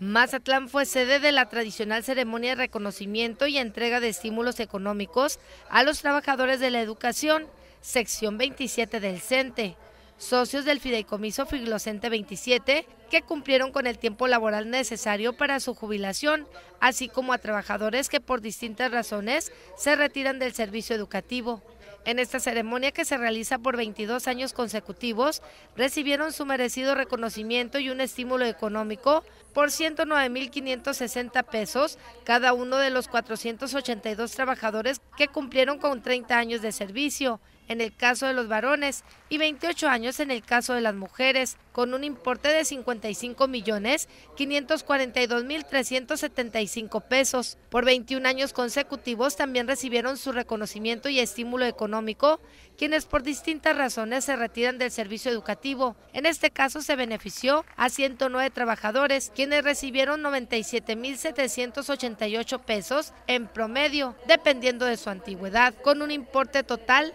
Mazatlán fue sede de la tradicional ceremonia de reconocimiento y entrega de estímulos económicos a los trabajadores de la educación, sección 27 del CENTE, socios del Fideicomiso Figlocente 27, que cumplieron con el tiempo laboral necesario para su jubilación, así como a trabajadores que por distintas razones se retiran del servicio educativo. En esta ceremonia que se realiza por 22 años consecutivos, recibieron su merecido reconocimiento y un estímulo económico por 109.560 pesos cada uno de los 482 trabajadores que cumplieron con 30 años de servicio en el caso de los varones y 28 años en el caso de las mujeres, con un importe de 55 millones 542 mil 375 pesos. Por 21 años consecutivos también recibieron su reconocimiento y estímulo económico quienes por distintas razones se retiran del servicio educativo. En este caso se benefició a 109 trabajadores, quienes recibieron mil 97.788 pesos en promedio, dependiendo de su antigüedad, con un importe total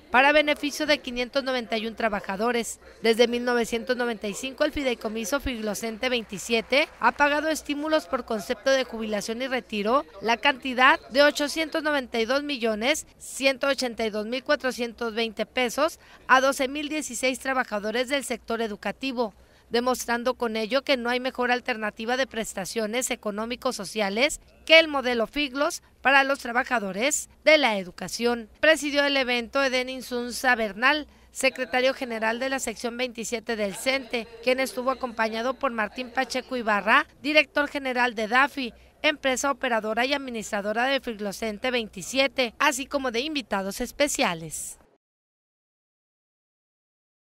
para beneficio de 591 trabajadores. Desde 1995, el Fideicomiso Figlocente 27 ha pagado estímulos por concepto de jubilación y retiro la cantidad de 892 millones 182 pesos a 12.016 trabajadores del sector educativo demostrando con ello que no hay mejor alternativa de prestaciones económico-sociales que el modelo Figlos para los trabajadores de la educación. Presidió el evento Eden Insunza Bernal, secretario general de la sección 27 del CENTE, quien estuvo acompañado por Martín Pacheco Ibarra, director general de DAFI, empresa operadora y administradora de Figlocente 27, así como de invitados especiales.